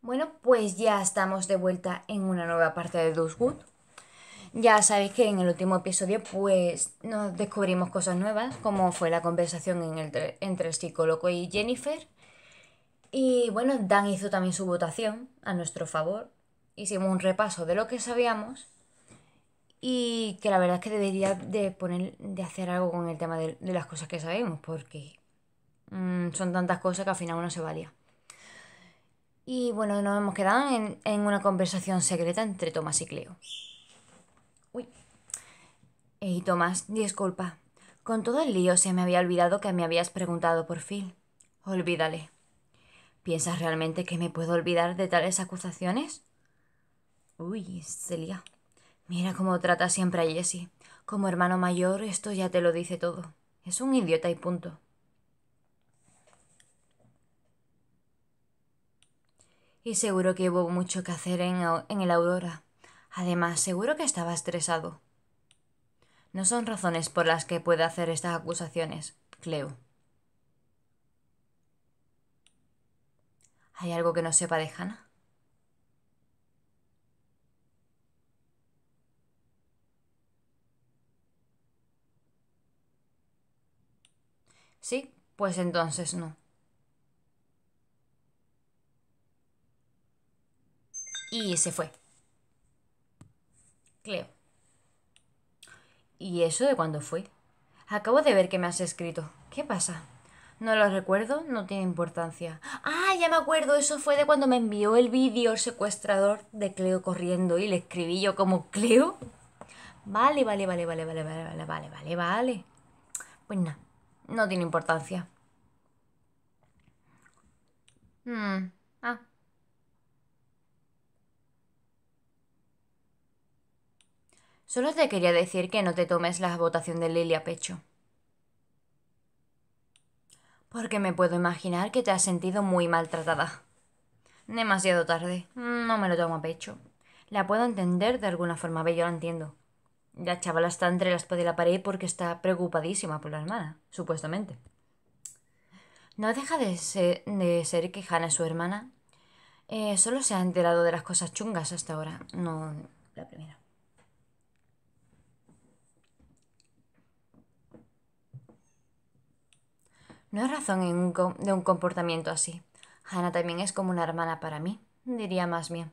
Bueno, pues ya estamos de vuelta en una nueva parte de Dusgood. Ya sabéis que en el último episodio pues nos descubrimos cosas nuevas, como fue la conversación entre el psicólogo y Jennifer. Y bueno, Dan hizo también su votación a nuestro favor. Hicimos un repaso de lo que sabíamos y que la verdad es que debería de, poner, de hacer algo con el tema de, las cosas que sabemos, porque mm, son tantas cosas que al final uno se valía. Y bueno, nos hemos quedado en, una conversación secreta entre Tomás y Cleo. Uy. Ey, Tomás, disculpa. Con todo el lío se me había olvidado que me habías preguntado por Phil. Olvídale. ¿Piensas realmente que me puedo olvidar de tales acusaciones? Uy, Celia. Mira cómo trata siempre a Jessie. Como hermano mayor, esto ya te lo dice todo. Es un idiota y punto. Y seguro que hubo mucho que hacer en, el Aurora. Además, seguro que estaba estresado. No son razones por las que pueda hacer estas acusaciones, Cleo. ¿Hay algo que no sepa de Hannah? Sí, pues entonces no. y se fue. Cleo. ¿Y eso de cuándo fue? Acabo de ver que me has escrito. ¿Qué pasa? No lo recuerdo, no tiene importancia. Ah, ya me acuerdo, eso fue de cuando me envió el vídeo secuestrador de Cleo corriendo y le escribí yo como Cleo. Vale, vale, vale, vale, vale, vale, vale, vale, vale, vale. Pues nada, no tiene importancia. Hmm, ah, Solo te quería decir que no te tomes la votación de Lily a pecho. Porque me puedo imaginar que te has sentido muy maltratada. Demasiado tarde. No me lo tomo a pecho. La puedo entender de alguna forma, ve, yo la entiendo. La chavala está entre las paredes la pared porque está preocupadísima por la hermana, supuestamente. No deja de ser, que Hannah es su hermana. Eh, solo se ha enterado de las cosas chungas hasta ahora, no la primera. No hay razón en un de un comportamiento así. Hannah también es como una hermana para mí, diría más bien.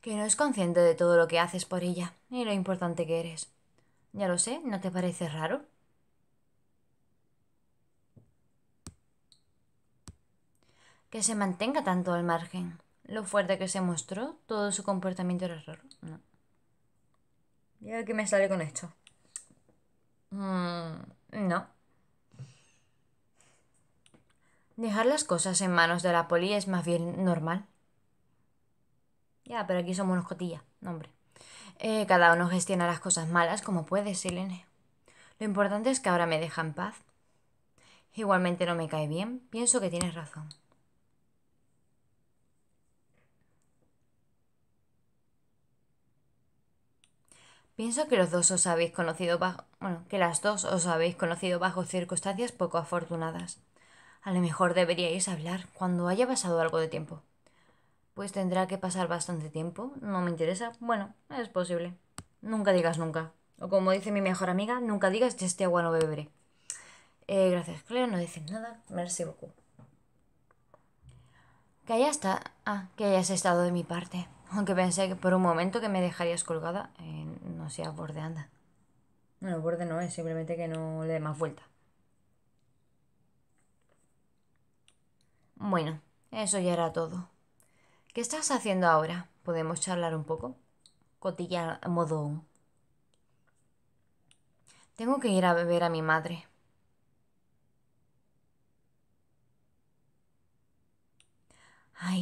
Que no es consciente de todo lo que haces por ella y lo importante que eres. Ya lo sé, ¿no te parece raro? Que se mantenga tanto al margen. Lo fuerte que se mostró, todo su comportamiento era raro. No. Ya que me sale con esto. Mm, no. Dejar las cosas en manos de la poli es más bien normal. Ya, pero aquí somos unos cotillas, hombre. Eh, cada uno gestiona las cosas malas como puede, Silene. Lo importante es que ahora me deja en paz. Igualmente no me cae bien, pienso que tienes razón. Pienso que los dos os habéis conocido bajo, bueno, que las dos os habéis conocido bajo circunstancias poco afortunadas. A lo mejor deberíais hablar cuando haya pasado algo de tiempo. Pues tendrá que pasar bastante tiempo, no me interesa. Bueno, es posible. Nunca digas nunca. O como dice mi mejor amiga, nunca digas que este agua no beberé. Eh, gracias, Cleo. no dices nada. Merci beaucoup. Que está. ah, que hayas estado de mi parte. Aunque pensé que por un momento que me dejarías colgada, eh, no seas borde, anda. Bueno, borde no es, simplemente que no le dé más vuelta. Bueno, eso ya era todo. ¿Qué estás haciendo ahora? ¿Podemos charlar un poco? Cotilla modo. Tengo que ir a beber a mi madre.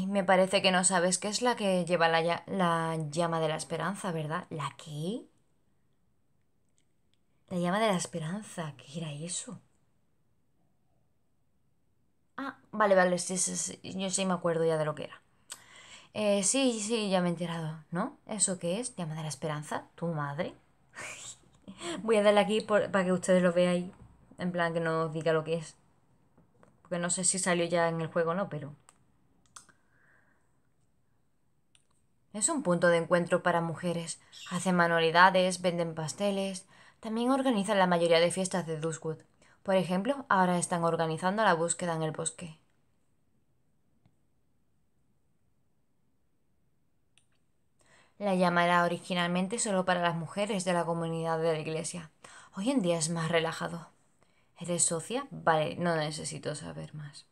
me parece que no sabes qué es la que lleva la, llama de la esperanza, ¿verdad? ¿La qué? La llama de la esperanza, ¿qué era eso? Ah, vale, vale, yo sí me acuerdo ya de lo que era. Eh, sí, sí, ya me he enterado, ¿no? ¿Eso qué es? Llama de la esperanza, tu madre. Voy a darle aquí para que ustedes lo veáis, en plan que nos diga lo que es. Porque no sé si salió ya en el juego o no, pero... Es un punto de encuentro para mujeres. Hacen manualidades, venden pasteles. También organizan la mayoría de fiestas de Duskwood. Por ejemplo, ahora están organizando la búsqueda en el bosque. La llama originalmente solo para las mujeres de la comunidad de la iglesia. Hoy en día es más relajado. ¿Eres socia? Vale, no necesito saber más.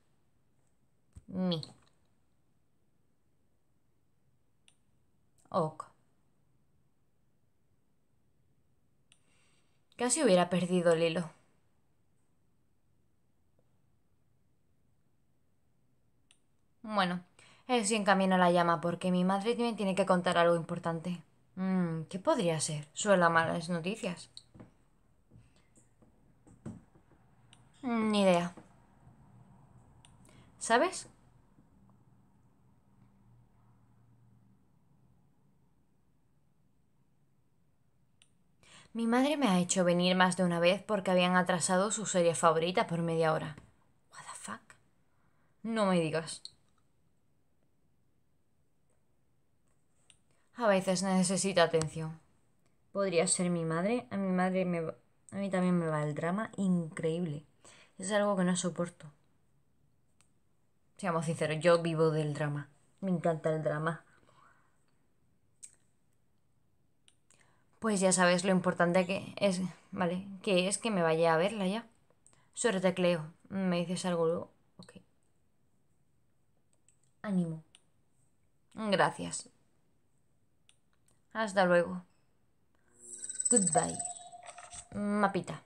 Mi. Ok. Casi hubiera perdido el hilo. Bueno, él camino a la llama porque mi madre me tiene que contar algo importante. Mm, ¿Qué podría ser? Suena malas noticias. Mm, ni idea. ¿Sabes? Mi madre me ha hecho venir más de una vez porque habían atrasado su serie favorita por media hora. What the fuck? No me digas. A veces necesita atención. Podría ser mi madre. A mi madre me a mí también me va el drama increíble. Es algo que no soporto. Seamos sinceros, yo vivo del drama. Me encanta el drama. Pues ya sabes lo importante que es, ¿vale? Que es que me vaya a verla ya. Sobre tecleo. ¿Me dices algo luego? Ok. Ánimo. Gracias. Hasta luego. Goodbye. Mapita.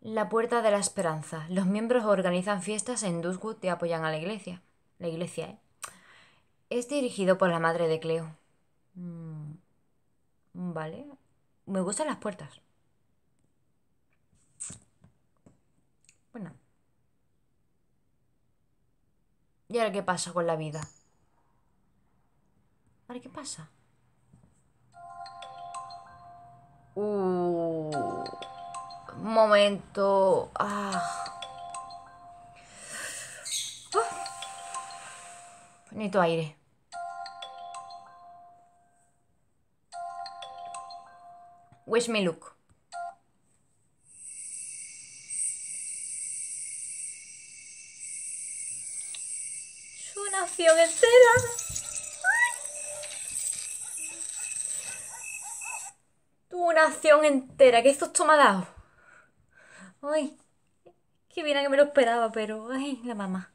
La Puerta de la Esperanza. Los miembros organizan fiestas en Duswood y apoyan a la iglesia. La iglesia, ¿eh? Es dirigido por la madre de Cleo. ¿vale? Me gustan las puertas. Bueno. ¿Y ahora qué pasa con la vida? ¿Ahora qué pasa? Uh, momento. Ah. ah. aire. Wish me look? Es una acción entera. ¡Ay! Una acción entera. ¡Que esto me ha dado? Ay, Qué bien que me lo esperaba, pero... Ay, la mamá.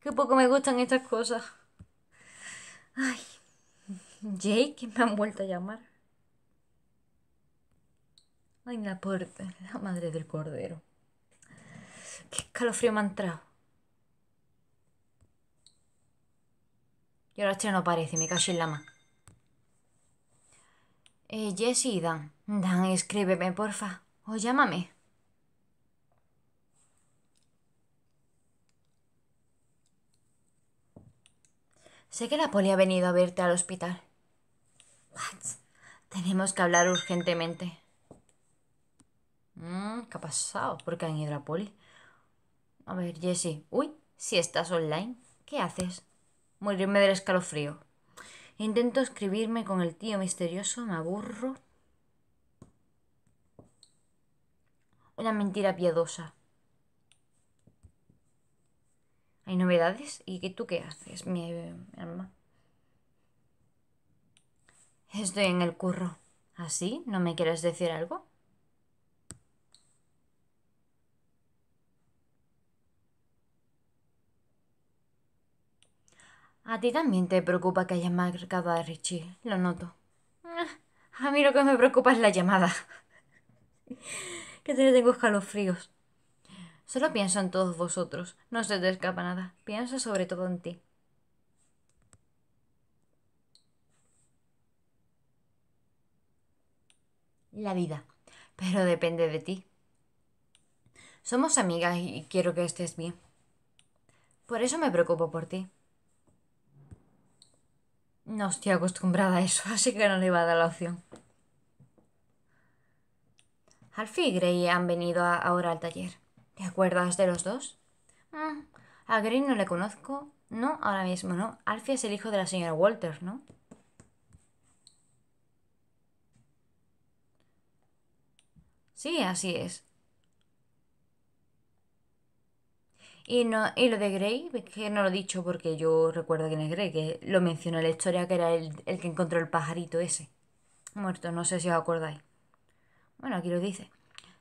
Qué poco me gustan estas cosas. Ay, Jake, me han vuelto a llamar. Ay, la puerta, la madre del cordero. Qué calofrío me ha entrado. Y ahora este no parece me caso en la Eh, Dan. Dan, escríbeme, porfa. O llámame. Sé que la poli ha venido a verte al hospital. What? Tenemos que hablar urgentemente. Mm, ¿qué ha pasado? ¿Por qué han Hidrapoli? a ver, Jesse. Uy, si estás online, ¿qué haces? Morirme del escalofrío. Intento escribirme con el tío misterioso, me aburro. Una mentira piadosa. ¿Hay novedades? ¿Y tú qué haces, mi, mi alma? Estoy en el curro. ¿Así? ¿Ah, ¿No me quieres decir algo? A ti también te preocupa que hayas marcado a Richie, lo noto. Ah, a mí lo que me preocupa es la llamada. que te tengo fríos. Solo pienso en todos vosotros, no se te escapa nada. Pienso sobre todo en ti. La vida, pero depende de ti. Somos amigas y quiero que estés bien. Por eso me preocupo por ti. No estoy acostumbrada a eso, así que no le iba a dar la opción. Alfie y Grey han venido ahora al taller. ¿Te acuerdas de los dos? Mm, a no le conozco. No, ahora mismo no. Alfie es el hijo de la señora Walter, ¿no? Sí, así es. Y, no, y lo de Grey, que no lo he dicho porque yo recuerdo quién es Grey, que lo mencionó en la historia, que era el, que encontró el pajarito ese. Muerto, no sé si os acordáis. Bueno, aquí lo dice.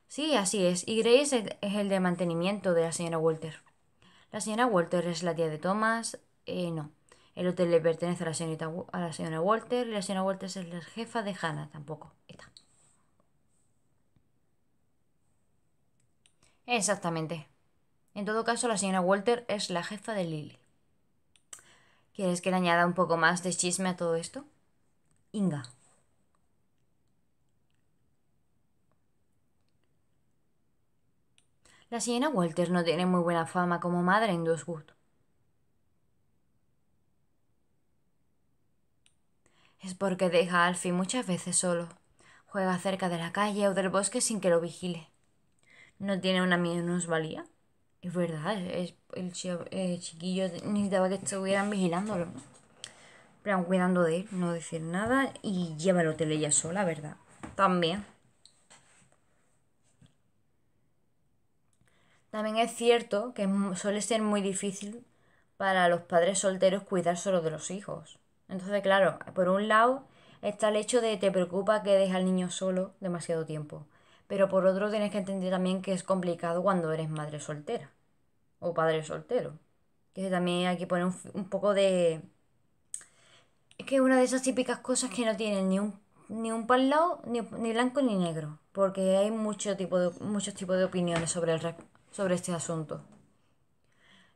Sí, así es. Y Grey es el, de mantenimiento de la señora Walter. La señora Walter es la tía de Thomas. Eh, no. El hotel le pertenece a la, a la señora Walter y la señora Walter es la jefa de Hannah. Tampoco. Está. Exactamente. En todo caso, la señora Walter es la jefa de Lily. ¿Quieres que le añada un poco más de chisme a todo esto? Inga. La señora Walter no tiene muy buena fama como madre en Doswood. Es porque deja a Alfie muchas veces solo. Juega cerca de la calle o del bosque sin que lo vigile. ¿No tiene una minusvalía? Es verdad, el, eh, chiquillo necesitaba que estuvieran vigilándolo. Pero cuidando de él, no decir nada y llévalo a hotel ella sola, ¿verdad? También. También es cierto que suele ser muy difícil para los padres solteros cuidar solo de los hijos. Entonces, claro, por un lado está el hecho de te preocupa que dejes al niño solo demasiado tiempo pero por otro tienes que entender también que es complicado cuando eres madre soltera o padre soltero. Que también hay que poner un, poco de... Es que es una de esas típicas cosas que no tienen ni un, ni un ni, blanco ni negro, porque hay mucho tipo de, muchos tipos de opiniones sobre, el, sobre este asunto.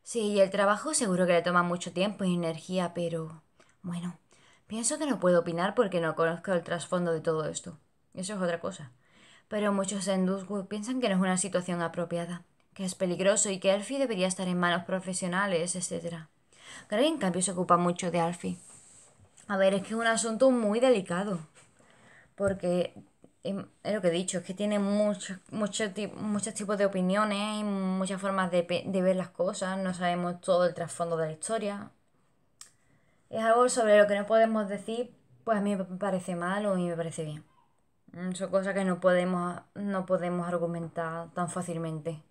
Sí, y el trabajo seguro que le toma mucho tiempo y energía, pero bueno, pienso que no puedo opinar porque no conozco el trasfondo de todo esto. Eso es otra cosa pero muchos en piensan que no es una situación apropiada, que es peligroso y que Alfie debería estar en manos profesionales, etc. Gray, en cambio, se ocupa mucho de Alfie. A ver, es que es un asunto muy delicado, porque em, es lo que he dicho, es que tiene muchos tipos de opiniones y muchas formas de, de ver las cosas, no sabemos todo el trasfondo de la historia. Es algo sobre lo que no podemos decir, pues a mí me parece mal o a mí me parece bien. Mm, son cosas que no podemos, argumentar tan fácilmente.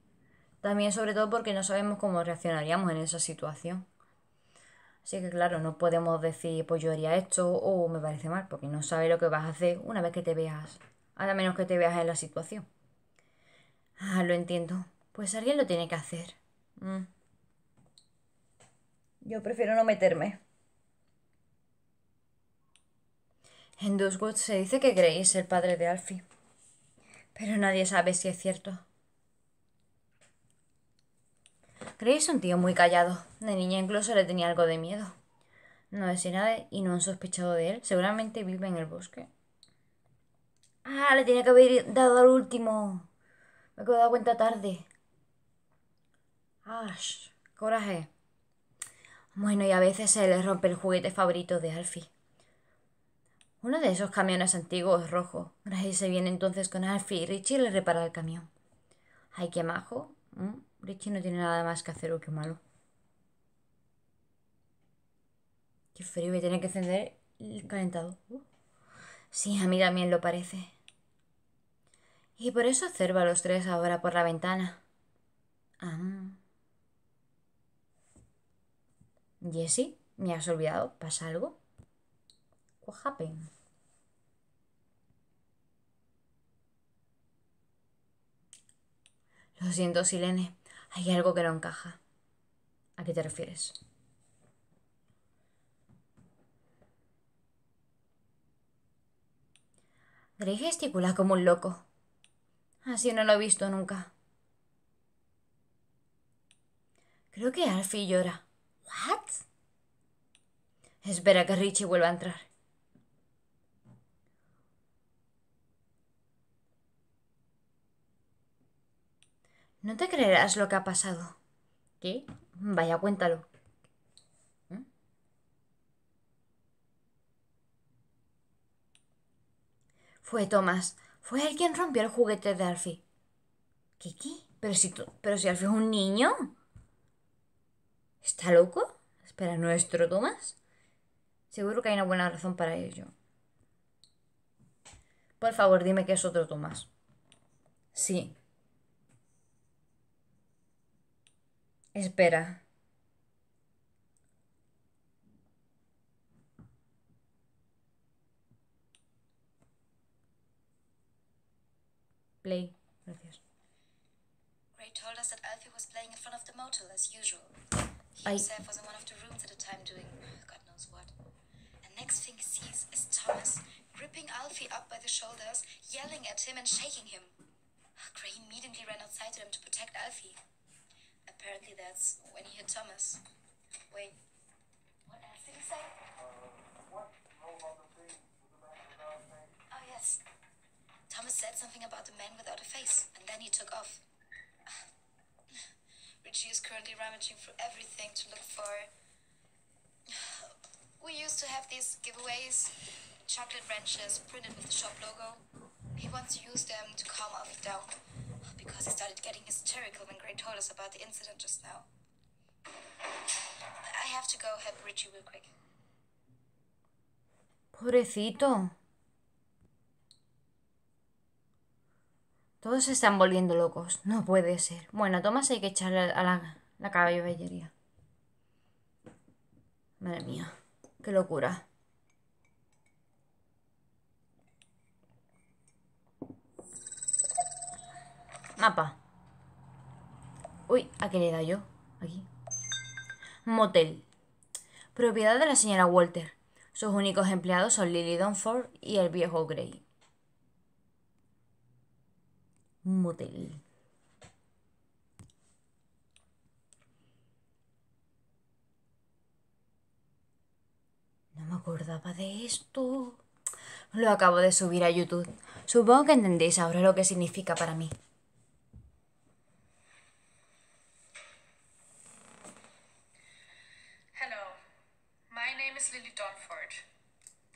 También sobre todo porque no sabemos cómo reaccionaríamos en esa situación. Así que claro, no podemos decir pues yo haría esto o me parece mal, porque no sabes lo que vas a hacer una vez que te veas, a menos que te veas en la situación. Ah, lo entiendo. Pues alguien lo tiene que hacer. Mm. Yo prefiero no meterme. En Duswood se dice que creéis es el padre de Alfie, pero nadie sabe si es cierto. Grey es un tío muy callado. De niña incluso le tenía algo de miedo. No decía nada y no han sospechado de él. Seguramente vive en el bosque. ¡Ah! Le tenía que haber dado al último. Me he dado cuenta tarde. ¡Ash! ¡Coraje! Bueno, y a veces se le rompe el juguete favorito de Alfie. Uno de esos camiones antiguos rojo. Grace se viene entonces con Alfie y Richie le repara el camión. Ay, qué majo. Mm, Richie no tiene nada más que hacer, o qué malo. Qué frío, Me tiene que encender el calentado. Uh. Sí, a mí también lo parece. Y por eso observa a los tres ahora por la ventana. Ah. Jesse, ¿me has olvidado? ¿Pasa algo? happen. Lo siento, Silene. Hay algo que no encaja. ¿A qué te refieres? Grey gesticula como un loco. Así no lo he visto nunca. Creo que Alfie llora. ¿What? Espera que Richie vuelva a entrar. verás lo que ha pasado. ¿Qué? Vaya, cuéntalo. ¿Eh? Fue Tomás. Fue él quien rompió el juguete de Alfie. ¿Qué, qué? ¿Pero si, tú, pero si Alfie es un niño? ¿Está loco? Espera, ¿nuestro Tomás? Seguro que hay una buena razón para ello. Por favor, dime que es otro Tomás. Sí, Espera. Play. Gracias. told us that Alfie was playing in front of the motel as usual. He himself was in one of the rooms at the time doing God knows what. And next thing he sees is Thomas gripping Alfie up by the shoulders, yelling at him and shaking him. Gray immediately ran outside to him to protect Alfie. Apparently that's when he hit Thomas. Wait, what else did he say? Oh yes. Thomas said something about the man without a face, and then he took off. Richie is currently rummaging through everything to look for... we used to have these giveaways, chocolate wrenches printed with the shop logo. He wants to use them to calm Avi down. because he started getting hysterical when Gray told us about the incident just now. I have to go help Richie real quick. Pobrecito. Todos se están volviendo locos. No puede ser. Bueno, a Tomás hay que echarle a la, la caballería. Madre mía. Qué locura. Mapa. Uy, ¿a qué le he dado yo? Aquí. Motel. Propiedad de la señora Walter. Sus únicos empleados son Lily Dunford y el viejo Grey. Motel. No me acordaba de esto. Lo acabo de subir a YouTube. Supongo que entendéis ahora lo que significa para mí.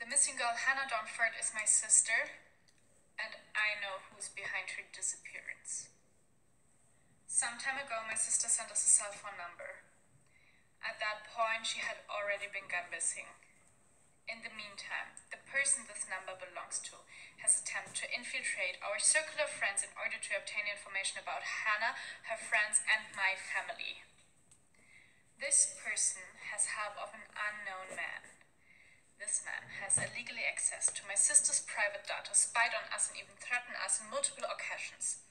The missing girl, Hannah Donford, is my sister, and I know who's behind her disappearance. Some time ago, my sister sent us a cell phone number. At that point, she had already been gone missing. In the meantime, the person this number belongs to has attempted to infiltrate our circle of friends in order to obtain information about Hannah, her friends, and my family. This person has help of an unknown man. This man has illegally access to my sister's private data, spied on us, and even threatened us on multiple occasions.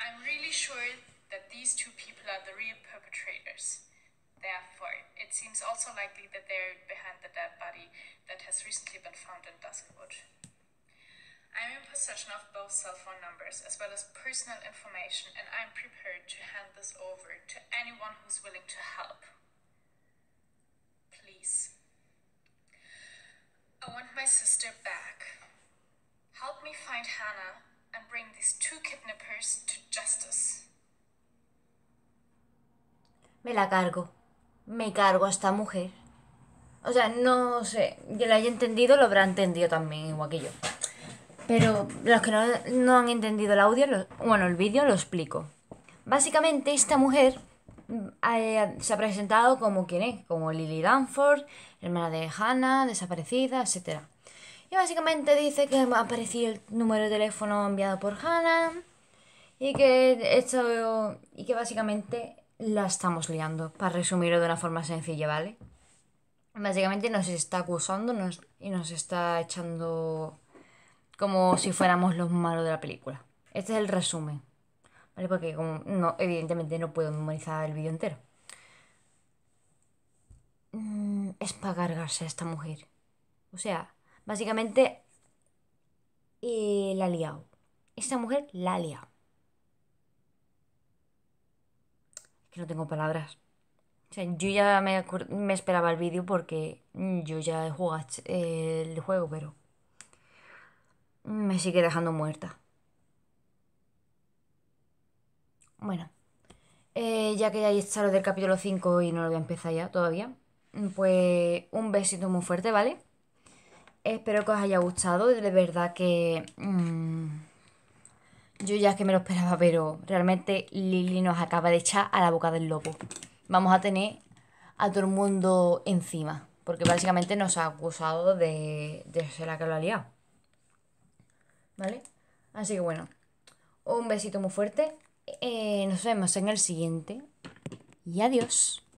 I'm really sure that these two people are the real perpetrators. Therefore, it seems also likely that they're behind the dead body that has recently been found in Duskwood. I'm in possession of both cell phone numbers as well as personal information, and I'm prepared to hand this over to anyone who's willing to help. Please me la cargo. Me cargo a esta mujer. O sea, no sé, yo la haya entendido lo habrá entendido también, igual que yo. Pero los que no, han entendido el audio, bueno, el vídeo lo explico. Básicamente, esta mujer mm, eh, se ha presentado como ¿quién es, como Lily Danford, hermana de Hannah, desaparecida, etc. Y básicamente dice que apareció el número de teléfono enviado por Hannah y que, esto, y que básicamente la estamos liando, para resumirlo de una forma sencilla, ¿vale? Básicamente nos está acusando y nos está echando como si fuéramos los malos de la película. Este es el resumen, ¿vale? Porque no, evidentemente no puedo memorizar el vídeo entero es para cargarse a esta mujer. O sea, básicamente la ha liado. Esta mujer la ha liado. Es que no tengo palabras. O sea, yo ya me, esperaba el vídeo porque yo ya he jugado el juego, pero me sigue dejando muerta. Bueno, eh, ya que ya he lo del capítulo 5 y no lo voy a empezar ya todavía pues un besito muy fuerte, ¿vale? Espero que os haya gustado, de verdad que... Mm, yo ya es que me lo esperaba, pero realmente Lili nos acaba de echar a la boca del lobo. Vamos a tener a todo el mundo encima, porque básicamente nos ha acusado de, ser la que lo ha ¿Vale? Así que bueno, un besito muy fuerte. Eh, nos vemos en el siguiente. Y adiós.